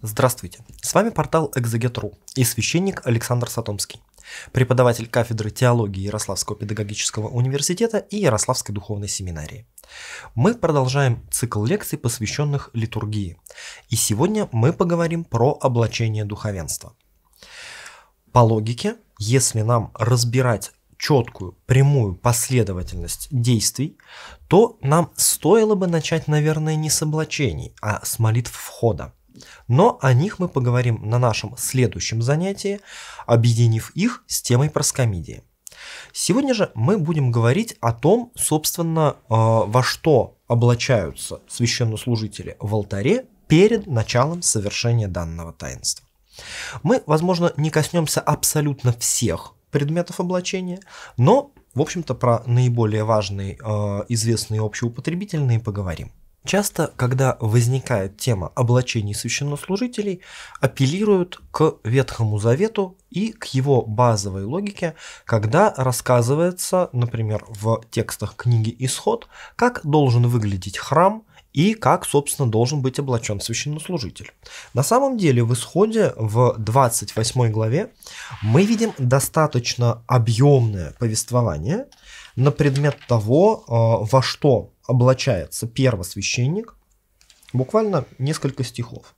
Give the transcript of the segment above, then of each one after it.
Здравствуйте, с вами портал Экзегет.ру и священник Александр Сатомский, преподаватель кафедры теологии Ярославского педагогического университета и Ярославской духовной семинарии. Мы продолжаем цикл лекций, посвященных литургии, и сегодня мы поговорим про облачение духовенства. По логике, если нам разбирать четкую, прямую последовательность действий, то нам стоило бы начать, наверное, не с облачений, а с молитв входа. Но о них мы поговорим на нашем следующем занятии, объединив их с темой проскомидии. Сегодня же мы будем говорить о том, собственно, э, во что облачаются священнослужители в алтаре перед началом совершения данного таинства. Мы, возможно, не коснемся абсолютно всех предметов облачения, но, в общем-то, про наиболее важные, э, известные общеупотребительные поговорим. Часто, когда возникает тема облачений священнослужителей, апеллируют к Ветхому Завету и к его базовой логике, когда рассказывается, например, в текстах книги «Исход», как должен выглядеть храм и как, собственно, должен быть облачен священнослужитель. На самом деле в исходе в 28 главе мы видим достаточно объемное повествование на предмет того, э, во что облачается первосвященник, буквально несколько стихов.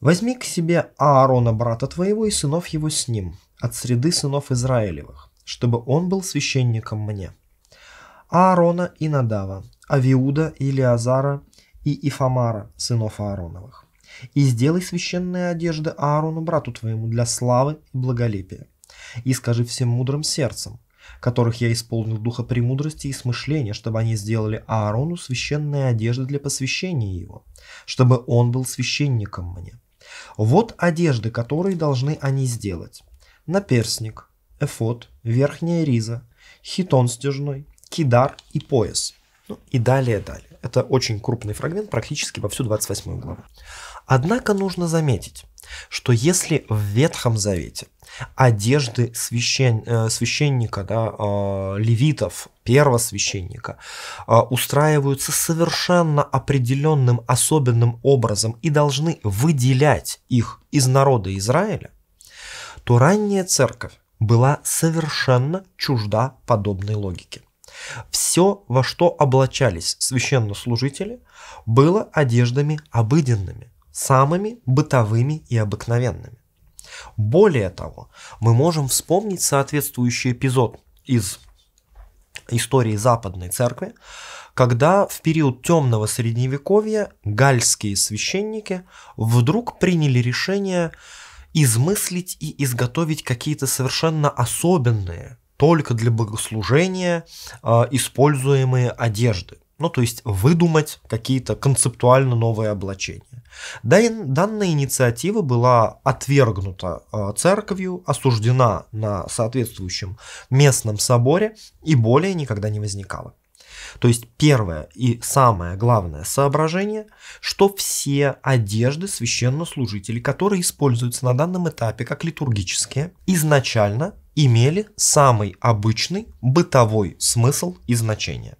«Возьми к себе Аарона, брата твоего, и сынов его с ним, от среды сынов Израилевых, чтобы он был священником мне. Аарона и Надава, Авиуда и Леазара и Ифамара, сынов Аароновых. И сделай священные одежды Аарону, брату твоему, для славы и благолепия. И скажи всем мудрым сердцем, которых я исполнил духа премудрости и смышления, чтобы они сделали Аарону священные одежды для посвящения его, чтобы он был священником мне. Вот одежды, которые должны они сделать. Наперсник, эфот, верхняя риза, хитон стяжной, кидар и пояс. Ну, и далее, далее. Это очень крупный фрагмент, практически во всю 28 главу. Однако нужно заметить, что если в Ветхом Завете одежды священ, э, священника, да, э, левитов, первосвященника, э, устраиваются совершенно определенным особенным образом и должны выделять их из народа Израиля, то ранняя церковь была совершенно чужда подобной логике. Все, во что облачались священнослужители, было одеждами обыденными, самыми бытовыми и обыкновенными. Более того, мы можем вспомнить соответствующий эпизод из истории Западной Церкви, когда в период темного средневековья гальские священники вдруг приняли решение измыслить и изготовить какие-то совершенно особенные, только для богослужения, а, используемые одежды ну то есть выдумать какие-то концептуально новые облачения. Данная инициатива была отвергнута э, церковью, осуждена на соответствующем местном соборе и более никогда не возникала. То есть первое и самое главное соображение, что все одежды священнослужителей, которые используются на данном этапе как литургические, изначально имели самый обычный бытовой смысл и значение.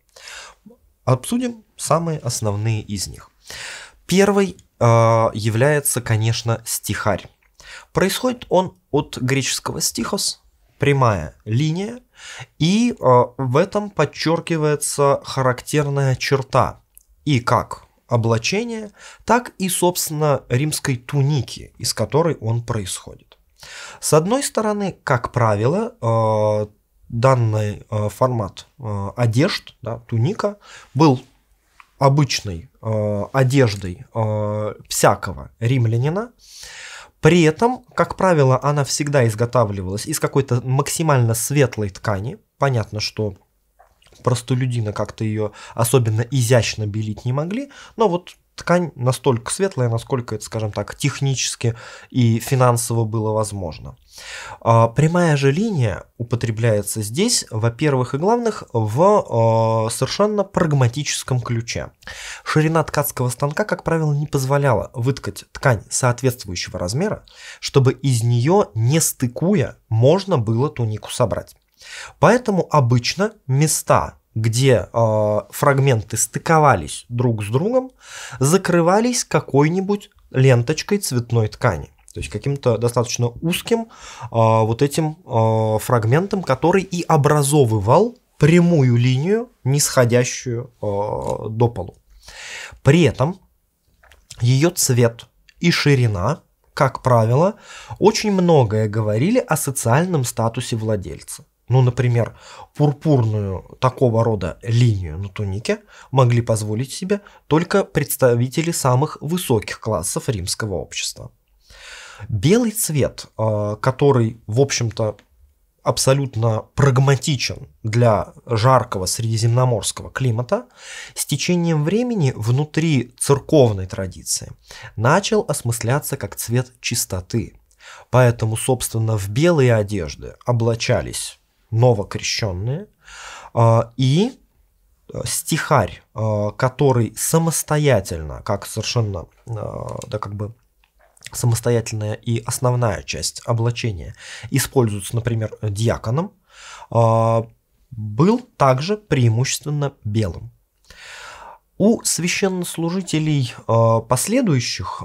Обсудим самые основные из них. Первый э, является, конечно, стихарь. Происходит он от греческого стихос, прямая линия, и э, в этом подчеркивается характерная черта. И как облачения, так и, собственно, римской туники, из которой он происходит. С одной стороны, как правило, э, данный э, формат э, одежд, да, туника, был обычной э, одеждой э, всякого римлянина. При этом, как правило, она всегда изготавливалась из какой-то максимально светлой ткани. Понятно, что простолюдина как-то ее особенно изящно белить не могли, но вот ткань настолько светлая, насколько это, скажем так, технически и финансово было возможно. А, прямая же линия употребляется здесь, во-первых и главных, в а, совершенно прагматическом ключе. Ширина ткацкого станка, как правило, не позволяла выткать ткань соответствующего размера, чтобы из нее, не стыкуя, можно было тунику собрать. Поэтому обычно места где э, фрагменты стыковались друг с другом, закрывались какой-нибудь ленточкой цветной ткани. То есть каким-то достаточно узким э, вот этим э, фрагментом, который и образовывал прямую линию, нисходящую э, до полу. При этом ее цвет и ширина, как правило, очень многое говорили о социальном статусе владельца ну, например, пурпурную такого рода линию на тунике могли позволить себе только представители самых высоких классов римского общества. Белый цвет, а, который, в общем-то, абсолютно прагматичен для жаркого средиземноморского климата, с течением времени внутри церковной традиции начал осмысляться как цвет чистоты. Поэтому, собственно, в белые одежды облачались новокрещенные, а, и э, стихарь, а, который самостоятельно, как совершенно, а, да, как бы самостоятельная и основная часть облачения, используется, например, диаконом, был также преимущественно белым. У священнослужителей последующих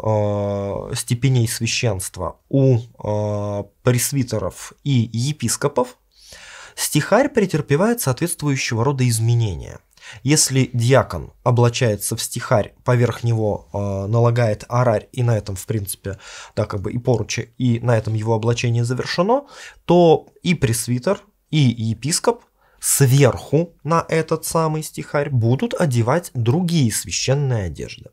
степеней священства, у пресвитеров и епископов Стихарь претерпевает соответствующего рода изменения. Если диакон облачается в стихарь, поверх него э, налагает арарь, и на этом, в принципе, да, как бы и поручи, и на этом его облачение завершено, то и пресвитер, и епископ сверху на этот самый стихарь будут одевать другие священные одежды.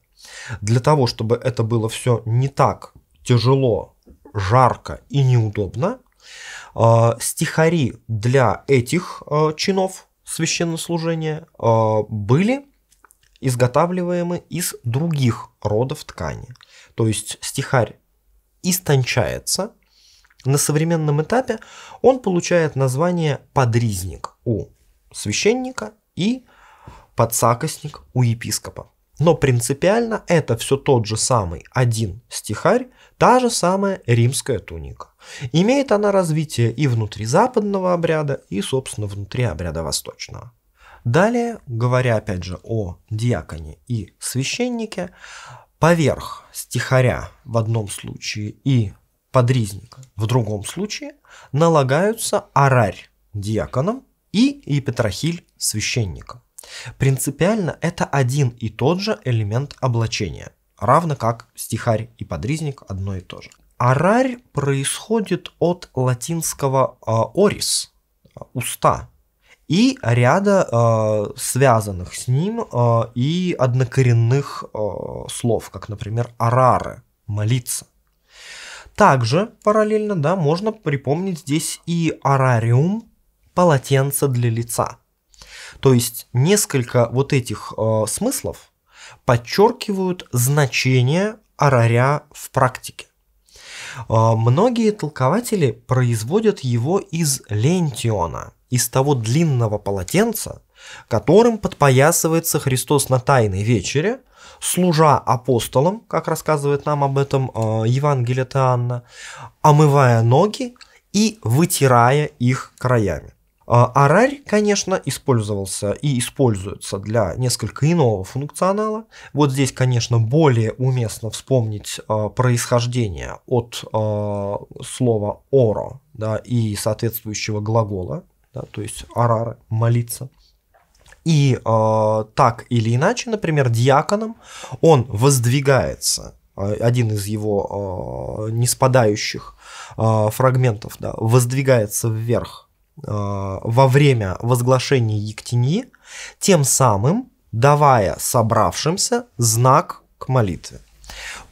Для того, чтобы это было все не так тяжело, жарко и неудобно, Э, стихари для этих э, чинов священнослужения э, были изготавливаемы из других родов ткани. То есть стихарь истончается, на современном этапе он получает название подризник у священника и подсакостник у епископа. Но принципиально это все тот же самый один стихарь, та же самая римская туника. Имеет она развитие и внутри западного обряда, и, собственно, внутри обряда восточного. Далее, говоря опять же о диаконе и священнике, поверх стихаря в одном случае и подризника в другом случае налагаются арарь диаконом и епитрахиль священником. Принципиально это один и тот же элемент облачения, равно как стихарь и подризник одно и то же. Арарь происходит от латинского а, «орис» а, – «уста», и ряда э, связанных с ним э, и однокоренных э, слов, как, например, «арары» – «молиться». Также параллельно да, можно припомнить здесь и арариум – полотенце для лица – то есть несколько вот этих э, смыслов подчеркивают значение араря в практике. Э, многие толкователи производят его из лентиона, из того длинного полотенца, которым подпоясывается Христос на Тайной вечере, служа апостолам, как рассказывает нам об этом э, Евангелие Анна, омывая ноги и вытирая их краями. Арарь, конечно, использовался и используется для несколько иного функционала. Вот здесь, конечно, более уместно вспомнить а, происхождение от а, слова «оро» да, и соответствующего глагола, да, то есть «арара» – «молиться». И а, так или иначе, например, диаконом он воздвигается, один из его неспадающих фрагментов, да, воздвигается вверх Э, во время возглашения Ектени, тем самым давая собравшимся знак к молитве.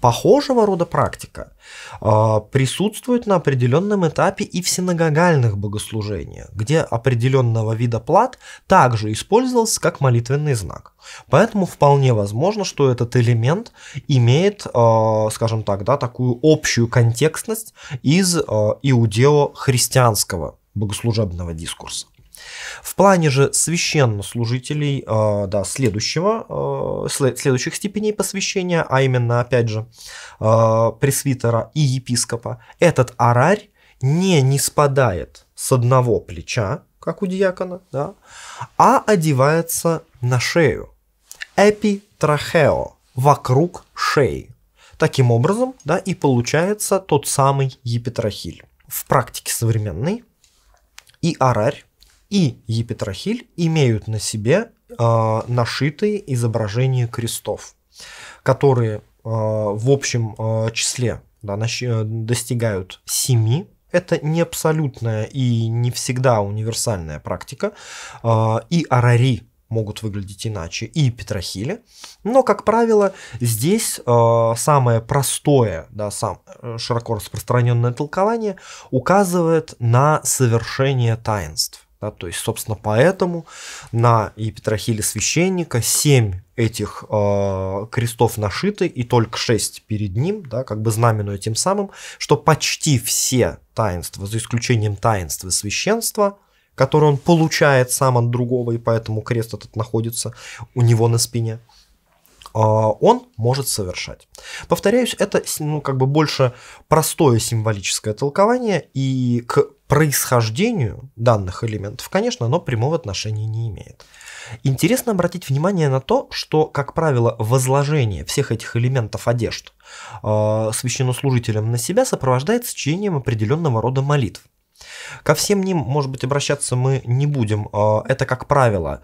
Похожего рода практика э, присутствует на определенном этапе и в синагогальных богослужениях, где определенного вида плат также использовался как молитвенный знак. Поэтому вполне возможно, что этот элемент имеет, э, скажем так, да, такую общую контекстность из иудео-христианского богослужебного дискурса. В плане же священнослужителей а, да, следующего, а, следующих степеней посвящения, а именно, опять же, а, пресвитера и епископа, этот арарь не не спадает с одного плеча, как у диакона, да, а одевается на шею. Эпитрахео – вокруг шеи. Таким образом, да, и получается тот самый епитрахиль. В практике современной и Арарь, и Епитрахиль имеют на себе э, нашитые изображения крестов, которые э, в общем э, числе да, э, достигают семи. Это не абсолютная и не всегда универсальная практика. Э, и Арари могут выглядеть иначе, и петрохили. Но, как правило, здесь э, самое простое, да, сам, э, широко распространенное толкование указывает на совершение таинств. Да, то есть, собственно, поэтому на епитрахиле священника семь этих э, крестов нашиты и только шесть перед ним, да, как бы знаменуя тем самым, что почти все таинства, за исключением таинства священства, который он получает сам от другого, и поэтому крест этот находится у него на спине, а, он может совершать. Повторяюсь, это ну, как бы больше простое символическое толкование, и к происхождению данных элементов, конечно, оно прямого отношения не имеет. Интересно обратить внимание на то, что, как правило, возложение всех этих элементов одежд э, священнослужителям на себя сопровождается чтением определенного рода молитв. Ко всем ним, может быть, обращаться мы не будем. А, это, как правило,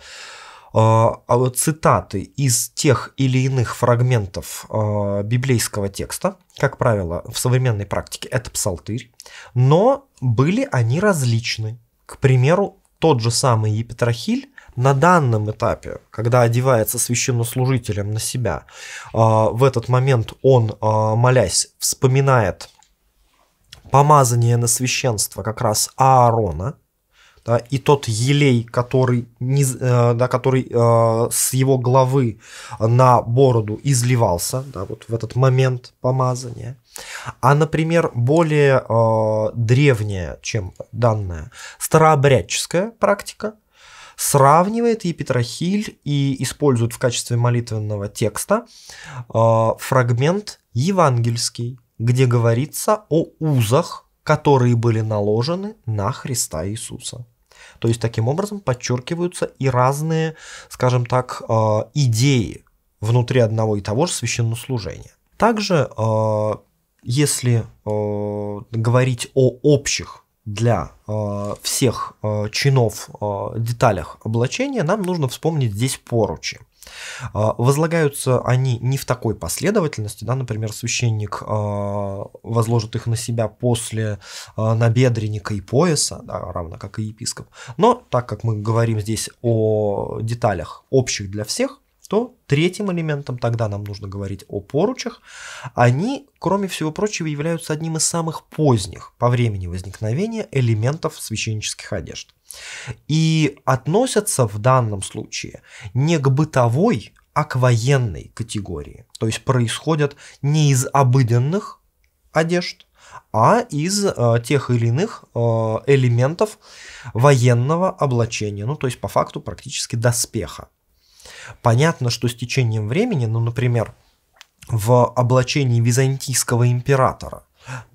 а, а цитаты из тех или иных фрагментов библейского текста, как правило, в современной практике это псалтырь, но были они различны. К примеру, тот же самый Епитрахиль на данном этапе, когда одевается священнослужителем на себя, в этот момент он, молясь, вспоминает помазание на священство как раз Аарона, да, и тот елей, который, не, э, да, который э, с его головы на бороду изливался, да, вот в этот момент помазания. А, например, более э, древняя, чем данная, старообрядческая практика сравнивает Епитрахиль и использует в качестве молитвенного текста э, фрагмент евангельский, где говорится о узах, которые были наложены на Христа Иисуса. То есть таким образом подчеркиваются и разные, скажем так, э, идеи внутри одного и того же священнослужения. Также, э, если э, говорить о общих для всех чинов деталях облачения, нам нужно вспомнить здесь поручи. А, возлагаются они не в такой последовательности, да, например, священник а, возложит их на себя после а, набедренника и пояса, да, равно как и епископ. Но так как мы говорим здесь о деталях общих для всех, то третьим элементом, тогда нам нужно говорить о поручах, они, кроме всего прочего, являются одним из самых поздних по времени возникновения элементов священнических одежд. И относятся в данном случае не к бытовой, а к военной категории. То есть происходят не из обыденных одежд, а из э, тех или иных э, элементов военного облачения, ну то есть по факту практически доспеха. Понятно, что с течением времени, ну, например, в облачении византийского императора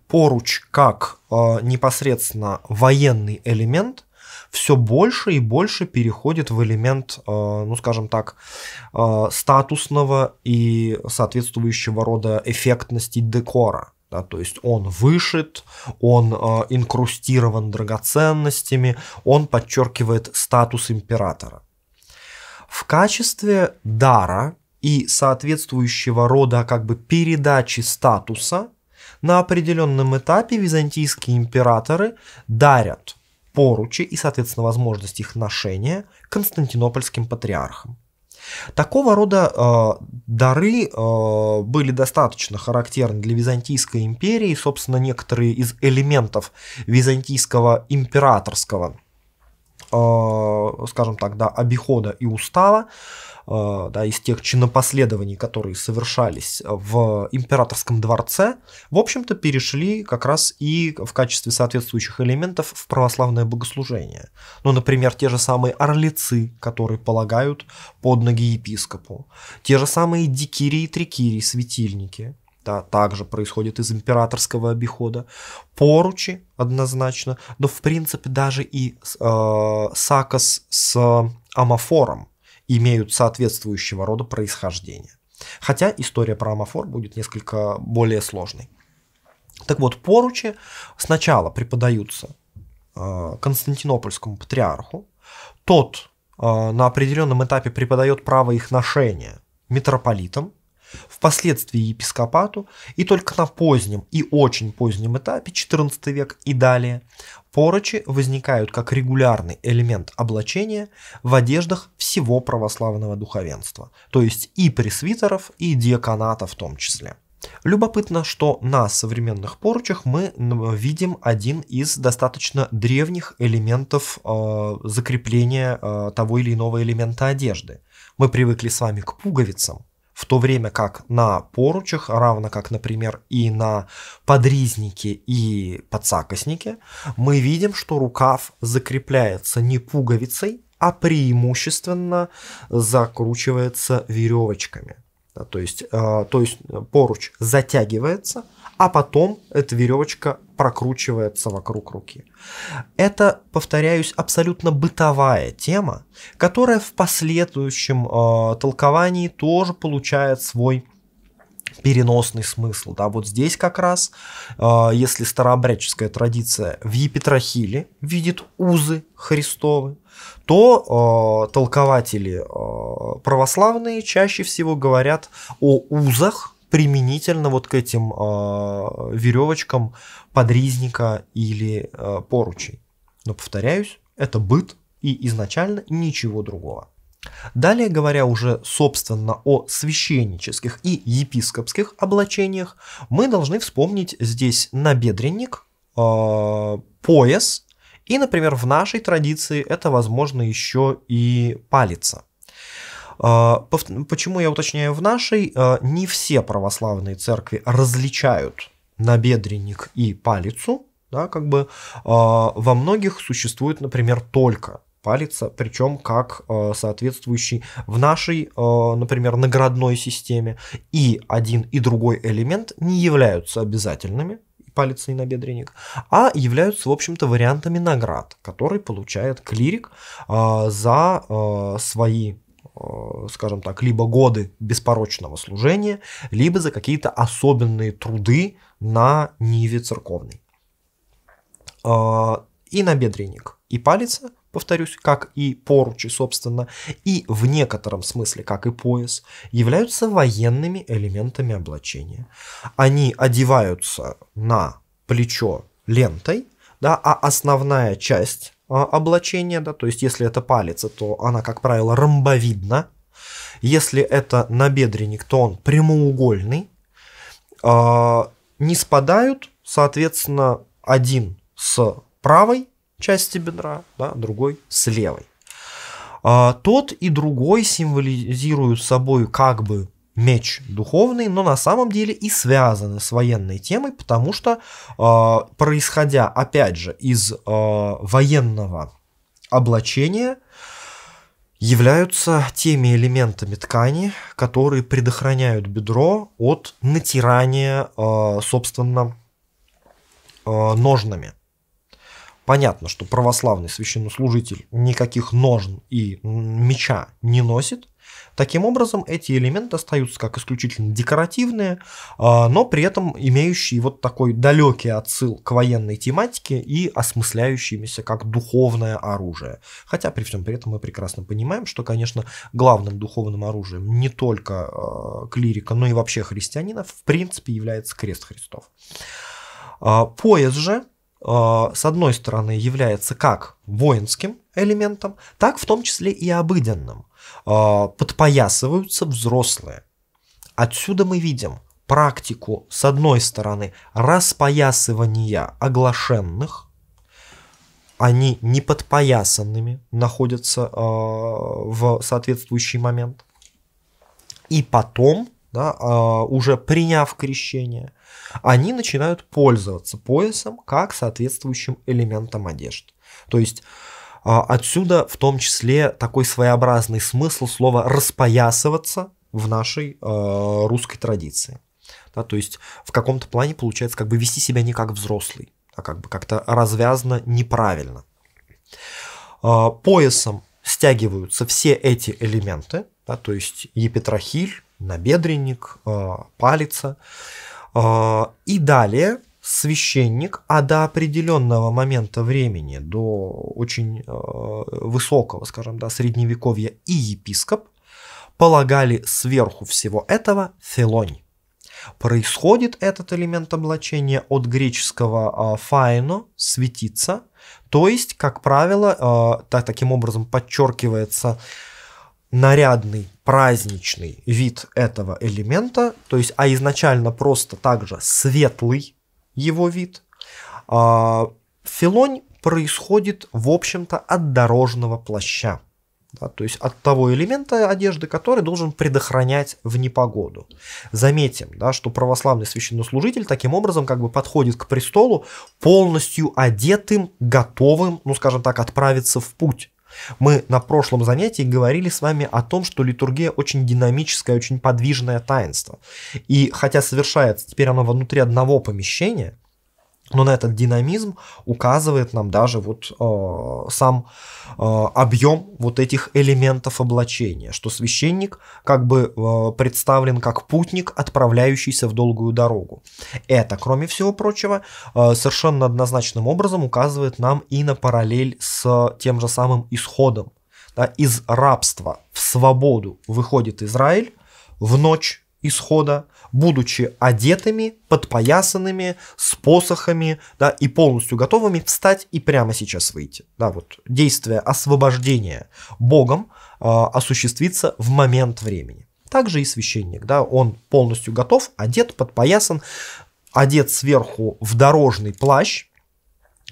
поруч как э, непосредственно военный элемент все больше и больше переходит в элемент, э, ну скажем так, э, статусного и соответствующего рода эффектности декора. Да, то есть он вышит, он э, инкрустирован драгоценностями, он подчеркивает статус императора в качестве дара и соответствующего рода как бы передачи статуса на определенном этапе византийские императоры дарят поручи и, соответственно, возможность их ношения константинопольским патриархам. Такого рода э, дары э, были достаточно характерны для Византийской империи, собственно, некоторые из элементов византийского императорского Э, скажем так, да, обихода и устава, э, да, из тех чинопоследований, которые совершались в императорском дворце, в общем-то, перешли как раз и в качестве соответствующих элементов в православное богослужение. Ну, например, те же самые орлицы, которые полагают под ноги епископу, те же самые дикири и трикири, светильники – да, также происходит из императорского обихода. Поручи однозначно, но в принципе даже и э, сакос с амофором имеют соответствующего рода происхождение. Хотя история про амофор будет несколько более сложной. Так вот, поручи сначала преподаются э, Константинопольскому патриарху. Тот э, на определенном этапе преподает право их ношения митрополитам, впоследствии епископату, и только на позднем и очень позднем этапе, XIV век и далее, поручи возникают как регулярный элемент облачения в одеждах всего православного духовенства, то есть и пресвитеров, и диаконата в том числе. Любопытно, что на современных поручах мы видим один из достаточно древних элементов э, закрепления э, того или иного элемента одежды. Мы привыкли с вами к пуговицам, в то время как на поручах, равно как, например, и на подризнике и подсакоснике, мы видим, что рукав закрепляется не пуговицей, а преимущественно закручивается веревочками. То есть, э, то есть э, поруч затягивается, а потом эта веревочка прокручивается вокруг руки. Это, повторяюсь, абсолютно бытовая тема, которая в последующем э, толковании тоже получает свой переносный смысл. Да, вот здесь как раз, э, если старообрядческая традиция в Епитрахиле видит узы Христовы, то э, толкователи э, православные чаще всего говорят о узах применительно вот к этим э, веревочкам подризника или э, поручей. Но повторяюсь, это быт и изначально ничего другого. Далее, говоря уже собственно о священнических и епископских облачениях, мы должны вспомнить здесь набедренник, э, пояс и, например, в нашей традиции это, возможно, еще и палица – а, почему я уточняю в нашей? А, не все православные церкви различают набедренник и палицу, да, как бы а, во многих существует, например, только палец, причем как соответствующий в нашей, например, наградной системе. И один и другой элемент не являются обязательными, палец и набедренник, а являются, в общем-то, вариантами наград, которые получает клирик э, за э, свои Э, скажем так, либо годы беспорочного служения, либо за какие-то особенные труды на ниве церковной. Э, и набедренник, и палец, повторюсь, как и поручи, собственно, и в некотором смысле, как и пояс, являются военными элементами облачения. Они одеваются на плечо лентой, да, а основная часть а, облачение, да, то есть если это палец, то она, как правило, ромбовидна. Если это набедренник, то он прямоугольный. А, не спадают, соответственно, один с правой части бедра, да, другой с левой. А, тот и другой символизируют собой как бы меч духовный, но на самом деле и связаны с военной темой, потому что э, происходя опять же из э, военного облачения являются теми элементами ткани, которые предохраняют бедро от натирания, э, собственно, э, ножнами. Понятно, что православный священнослужитель никаких ножн и меча не носит, Таким образом, эти элементы остаются как исключительно декоративные, а, но при этом имеющие вот такой далекий отсыл к военной тематике и осмысляющимися как духовное оружие. Хотя при всем при этом мы прекрасно понимаем, что, конечно, главным духовным оружием не только а, клирика, но и вообще христианина в принципе является крест Христов. А, Пояс же, с одной стороны, является как воинским элементом, так в том числе и обыденным. А, подпоясываются взрослые. Отсюда мы видим практику, с одной стороны, распоясывания оглашенных, они не подпоясанными находятся а, в соответствующий момент. И потом, да, а, уже приняв крещение, они начинают пользоваться поясом как соответствующим элементом одежды. То есть а, отсюда в том числе такой своеобразный смысл слова «распоясываться» в нашей э, русской традиции. Да, то есть в каком-то плане получается как бы вести себя не как взрослый, а как бы как-то развязно неправильно. Э, поясом стягиваются все эти элементы, да, то есть епитрахиль, набедренник, э, палица. Э, и далее священник, а до определенного момента времени, до очень э, высокого, скажем, до средневековья и епископ, полагали сверху всего этого филонь. Происходит этот элемент облачения от греческого э, файно – светиться, то есть, как правило, э, так, таким образом подчеркивается нарядный, праздничный вид этого элемента, то есть, а изначально просто также светлый, его вид. А, Филонь происходит, в общем-то, от дорожного плаща. Да, то есть от того элемента одежды, который должен предохранять в непогоду. Заметим, да, что православный священнослужитель таким образом как бы подходит к престолу полностью одетым, готовым, ну скажем так, отправиться в путь. Мы на прошлом занятии говорили с вами о том, что литургия очень динамическое, очень подвижное таинство. И хотя совершается теперь оно внутри одного помещения, но на этот динамизм указывает нам даже вот э, сам э, объем вот этих элементов облачения, что священник как бы э, представлен как путник, отправляющийся в долгую дорогу. Это, кроме всего прочего, э, совершенно однозначным образом указывает нам и на параллель с тем же самым исходом. Да, из рабства в свободу выходит Израиль в ночь исхода, будучи одетыми, подпоясанными, с посохами, да, и полностью готовыми встать и прямо сейчас выйти. Да, вот действие освобождения Богом э, осуществится в момент времени. Также и священник, да, он полностью готов, одет, подпоясан, одет сверху в дорожный плащ,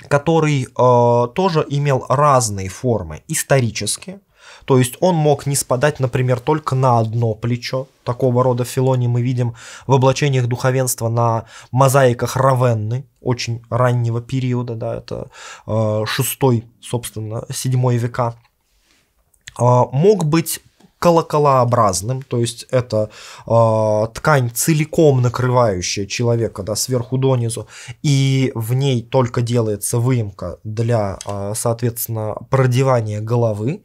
который э, тоже имел разные формы исторически, то есть он мог не спадать, например, только на одно плечо. Такого рода филони мы видим в облачениях духовенства на мозаиках Равенны, очень раннего периода, да, это 6, э, собственно, седьмой века. А, мог быть колоколообразным, то есть это э, ткань целиком накрывающая человека да, сверху донизу, и в ней только делается выемка для, э, соответственно, продевания головы.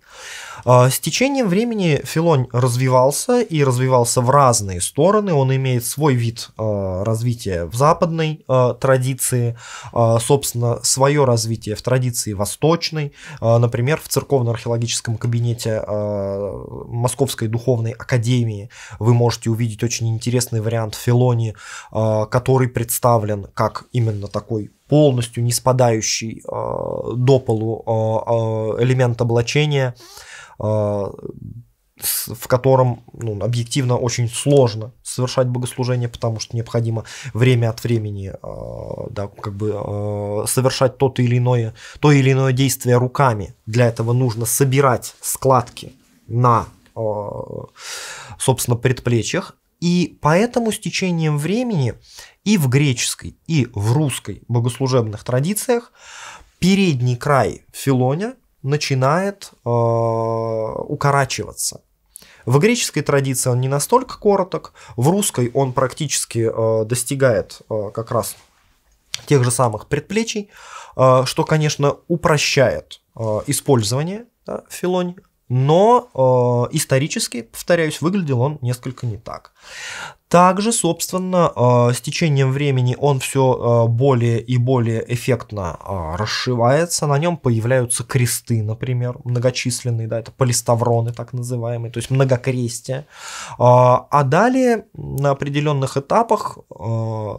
Э, с течением времени филонь развивался и развивался в разные стороны, он имеет свой вид э, развития в западной э, традиции, э, собственно, свое развитие в традиции восточной, э, например, в церковно-археологическом кабинете э, Московской духовной академии вы можете увидеть очень интересный вариант Филони, а, который представлен как именно такой полностью не спадающий а, до полу а, элемент облачения, в котором ну, объективно очень сложно совершать богослужение, потому что необходимо время от времени да, как бы, совершать то или, иное, то или иное действие руками. Для этого нужно собирать складки на Э, собственно, предплечьях. И поэтому с течением времени и в греческой, и в русской богослужебных традициях передний край филоня начинает э, укорачиваться. В греческой традиции он не настолько короток, в русской он практически э, достигает как раз тех же самых предплечий, что, конечно, упрощает использование да, филонь но э, исторически, повторяюсь, выглядел он несколько не так. Также, собственно, э, с течением времени он все э, более и более эффектно э, расшивается, на нем появляются кресты, например, многочисленные, да, это полиставроны так называемые, то есть многокрестия. Э, а далее на определенных этапах э,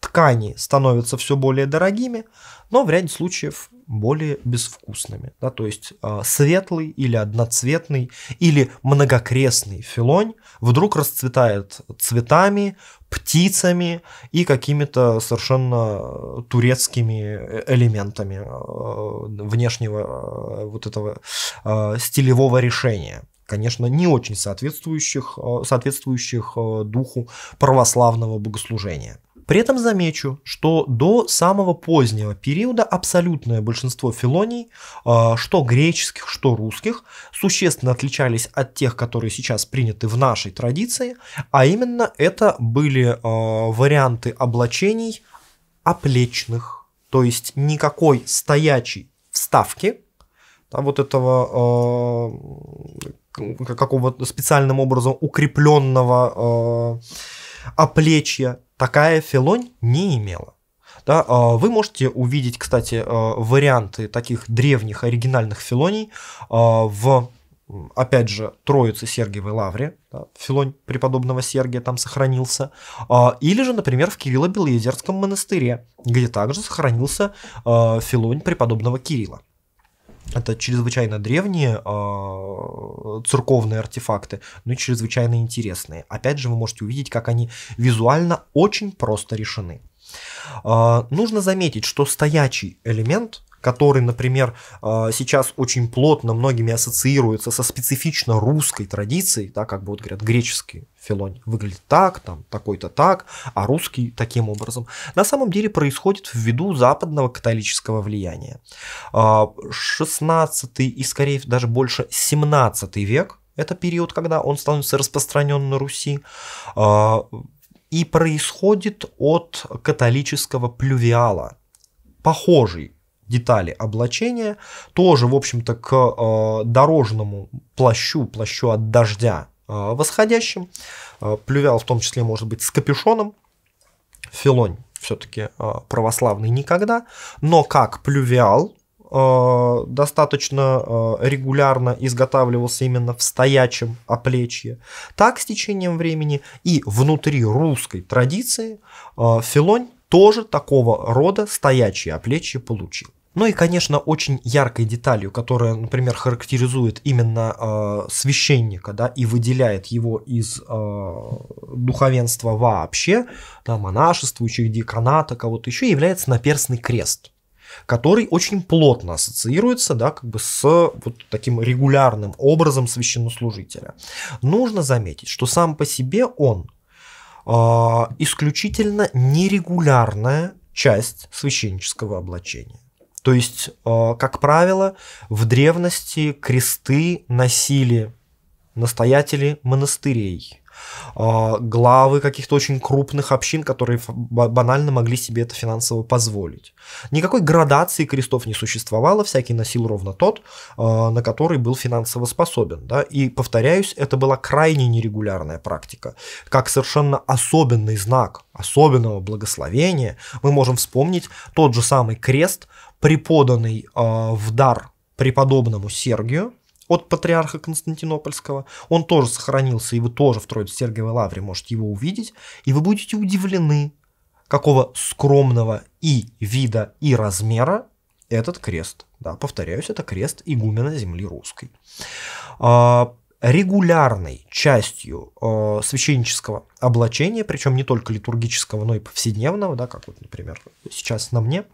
ткани становятся все более дорогими, но в ряде случаев более безвкусными. Да, то есть э, светлый или одноцветный или многокрестный филонь вдруг расцветает цветами, птицами и какими-то совершенно турецкими э, элементами э, внешнего э, вот этого э, стилевого решения конечно, не очень соответствующих, соответствующих духу православного богослужения. При этом замечу, что до самого позднего периода абсолютное большинство филоний, а, что греческих, что русских, существенно отличались от тех, которые сейчас приняты в нашей традиции, а именно это были а, варианты облачений оплечных, то есть никакой стоячей вставки, да, вот этого а, какого-то специальным образом укрепленного оплечья такая филонь не имела. Да, а, вы можете увидеть, кстати, а, варианты таких древних оригинальных филоний а, в, опять же, Троице Сергиевой Лавре, да, филонь преподобного Сергия там сохранился, или же, например, в Кирилло-Белоезерском монастыре, где также сохранился филонь преподобного Кирилла это чрезвычайно древние э, церковные артефакты, ну и чрезвычайно интересные. Опять же, вы можете увидеть, как они визуально очень просто решены. Э, нужно заметить, что стоячий элемент который, например, э, сейчас очень плотно многими ассоциируется со специфично русской традицией, да, как бы вот говорят, греческий филон выглядит так, там такой-то так, а русский таким образом, на самом деле происходит ввиду западного католического влияния. 16 э, и, скорее, даже больше 17 век, это период, когда он становится распространен на Руси, э, и происходит от католического плювиала, похожий детали облачения, тоже, в общем-то, к э, дорожному плащу, плащу от дождя э, восходящим. Э, плювял в том числе, может быть, с капюшоном. Филонь все-таки э, православный никогда, но как плювиал э, достаточно э, регулярно изготавливался именно в стоячем оплечье, так с течением времени и внутри русской традиции э, Филонь тоже такого рода стоячие оплечье получил. Ну и, конечно, очень яркой деталью, которая, например, характеризует именно э, священника, да, и выделяет его из э, духовенства вообще, да, монашествующих, деканата, кого-то еще, является наперстный крест который очень плотно ассоциируется да, как бы с вот таким регулярным образом священнослужителя. Нужно заметить, что сам по себе он э, исключительно нерегулярная часть священнического облачения. То есть, э, как правило, в древности кресты носили настоятели монастырей. А, главы каких-то очень крупных общин, которые банально могли себе это финансово позволить. Никакой градации крестов не существовало, всякий носил ровно тот, а, на который был финансово способен. Да? И, повторяюсь, это была крайне нерегулярная практика. Как совершенно особенный знак особенного благословения мы можем вспомнить тот же самый крест, преподанный а, в дар преподобному Сергию, от патриарха Константинопольского. Он тоже сохранился, и вы тоже в Троице-Сергиевой лавре можете его увидеть, и вы будете удивлены, какого скромного и вида, и размера этот крест. Да, повторяюсь, это крест игумена земли русской. А, регулярной частью э, священнического облачения, причем не только литургического, но и повседневного, да, как вот, например, сейчас на мне –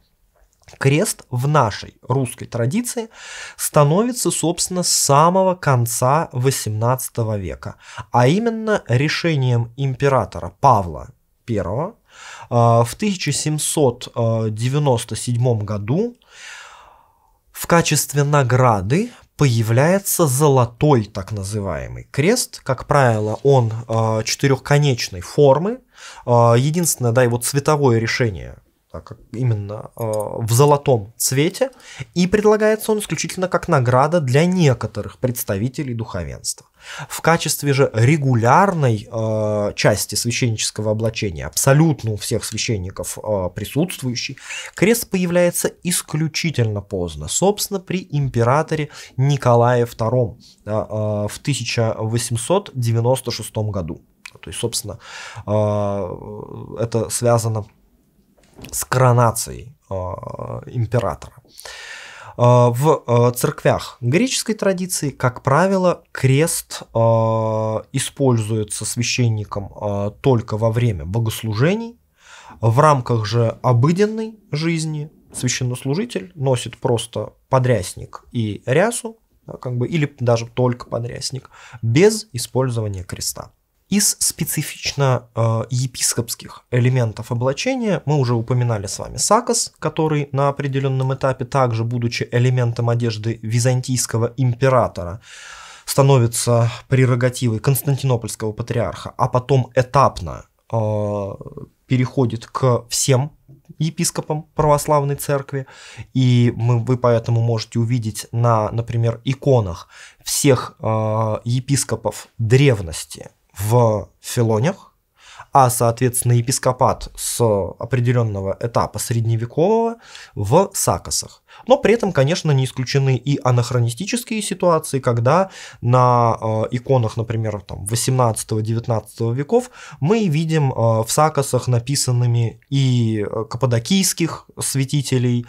Крест в нашей русской традиции становится, собственно, с самого конца XVIII века, а именно решением императора Павла I э, в 1797 году в качестве награды появляется золотой так называемый крест. Как правило, он э, четырехконечной формы. Э, единственное, да, его цветовое решение а, как именно э, в золотом цвете, и предлагается он исключительно как награда для некоторых представителей духовенства. В качестве же регулярной э, части священнического облачения, абсолютно у всех священников э, присутствующий, крест появляется исключительно поздно, собственно, при императоре Николае II э, э, в 1896 году. То есть, собственно, э, это связано с коронацией э, императора. Э, в э, церквях греческой традиции, как правило, крест используется священником только во время богослужений. В рамках же обыденной жизни священнослужитель носит просто подрясник и рясу, как бы, или даже только подрясник, без использования креста. Из специфично э, епископских элементов облачения мы уже упоминали с вами сакос, который на определенном этапе также, будучи элементом одежды византийского императора, становится прерогативой константинопольского патриарха, а потом этапно э, переходит к всем епископам православной церкви, и мы, вы поэтому можете увидеть на, например, иконах всех э, епископов древности – в Филонях, а, соответственно, епископат с определенного этапа средневекового в Сакосах. Но при этом, конечно, не исключены и анахронистические ситуации, когда на э, иконах, например, 18-19 веков мы видим э, в сакосах написанными и э, каппадокийских святителей,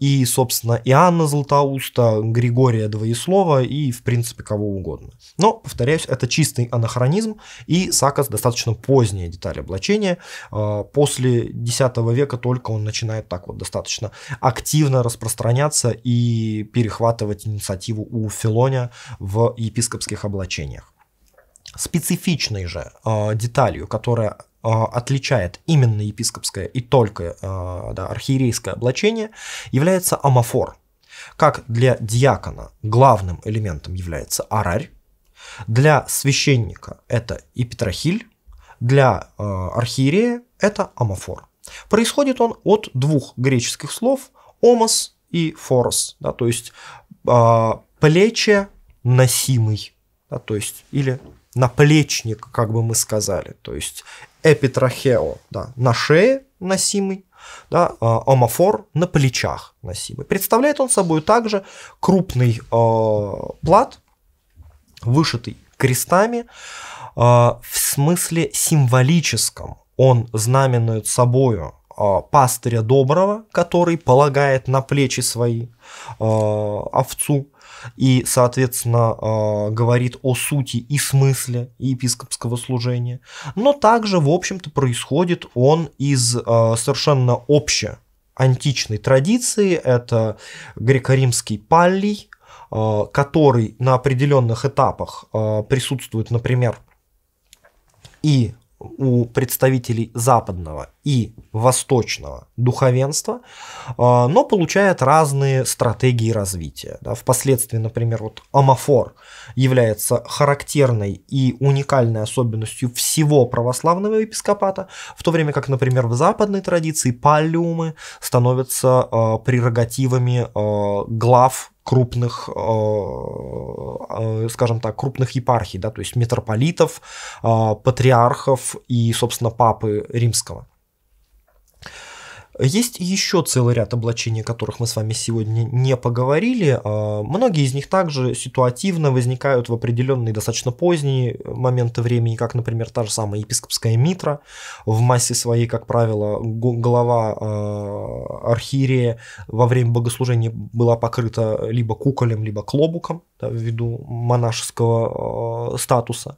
и, собственно, Иоанна Златоуста, Григория Двоеслова и, в принципе, кого угодно. Но, повторяюсь, это чистый анахронизм, и сакос достаточно поздняя деталь облачения. После X века только он начинает так вот достаточно активно распространяться и перехватывать инициативу у Филоня в епископских облачениях. Специфичной же э, деталью, которая а, отличает именно епископское и только а, да, архиерейское облачение, является амафор. Как для диакона главным элементом является арарь, для священника это епитрахиль, для архиерея это амафор. Происходит он от двух греческих слов омос и форос, да, то есть э, а, плечи носимый, да, то есть или наплечник, как бы мы сказали, то есть эпитрахео, да, на шее носимый, да, а, омофор на плечах носимый. Представляет он собой также крупный э, плат, вышитый крестами, э, в смысле символическом. Он знаменует собою а, пастыря доброго, который полагает на плечи свои а, овцу, и, соответственно, а, говорит о сути и смысле епископского служения. Но также, в общем-то, происходит он из совершенно общего античной традиции, это греко-римский паллий, который на определенных этапах присутствует, например, и у представителей западного и восточного духовенства, а, но получает разные стратегии развития. Впоследствии, например, вот амафор является характерной и уникальной особенностью всего православного епископата, в то время как, например, в западной традиции палиумы становятся а, прерогативами а, глав крупных, скажем так, крупных епархий, да, то есть митрополитов, патриархов и, собственно, папы римского. Есть еще целый ряд облачений, о которых мы с вами сегодня не поговорили. А, многие из них также ситуативно возникают в определенные достаточно поздние моменты времени, как, например, та же самая епископская митра. В массе своей, как правило, голова а, архиерея во время богослужения была покрыта либо куколем, либо клобуком, да, ввиду монашеского а, статуса.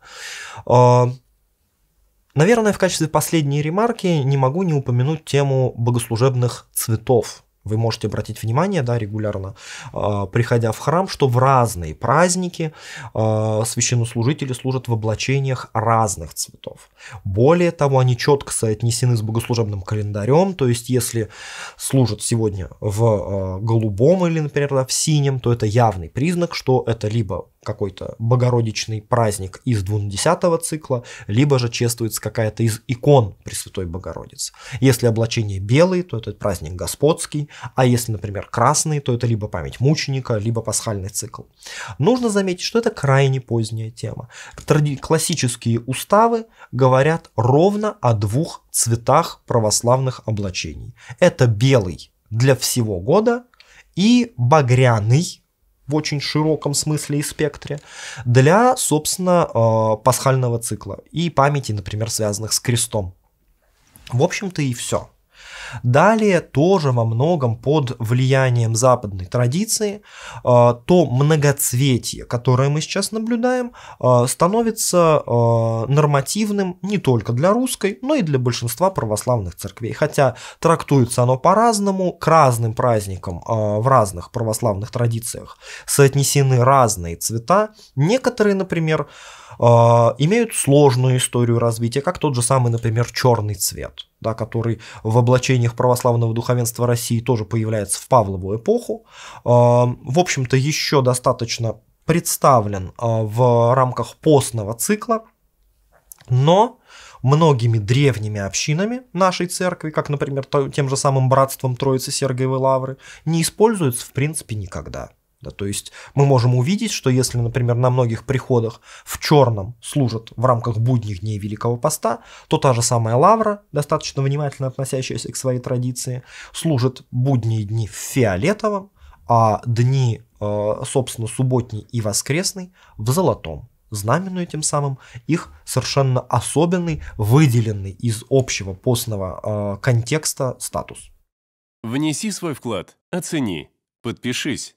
Наверное, в качестве последней ремарки не могу не упомянуть тему богослужебных цветов. Вы можете обратить внимание, да, регулярно, э, приходя в храм, что в разные праздники э, священнослужители служат в облачениях разных цветов. Более того, они четко соотнесены с богослужебным календарем, то есть если служат сегодня в э, голубом или, например, в синем, то это явный признак, что это либо какой-то богородичный праздник из 12 цикла, либо же чествуется какая-то из икон Пресвятой Богородицы. Если облачение белые, то этот праздник господский, а если, например, красные, то это либо память мученика, либо пасхальный цикл. Нужно заметить, что это крайне поздняя тема. Тради- классические уставы говорят ровно о двух цветах православных облачений. Это белый для всего года и багряный в очень широком смысле и спектре, для, собственно, э, пасхального цикла и памяти, например, связанных с крестом. В общем-то и все. Далее тоже во многом под влиянием западной традиции а, то многоцветие, которое мы сейчас наблюдаем, а, становится а, нормативным не только для русской, но и для большинства православных церквей. Хотя трактуется оно по-разному, к разным праздникам в разных православных традициях соотнесены разные цвета. Некоторые, например, а, имеют сложную историю развития, как тот же самый, например, черный цвет, да, который в облачениях православного духовенства России тоже появляется в Павлову эпоху. А, в общем-то, еще достаточно представлен а, в рамках постного цикла, но многими древними общинами нашей церкви, как, например, тем же самым братством Троицы Сергиевой Лавры, не используется в принципе никогда. Да, то есть мы можем увидеть, что если, например, на многих приходах в черном служат в рамках будних дней Великого Поста, то та же самая лавра, достаточно внимательно относящаяся к своей традиции, служит будние дни в фиолетовом, а дни, э, собственно, субботний и воскресный в золотом знаменуя тем самым их совершенно особенный, выделенный из общего постного э, контекста статус. Внеси свой вклад, оцени, подпишись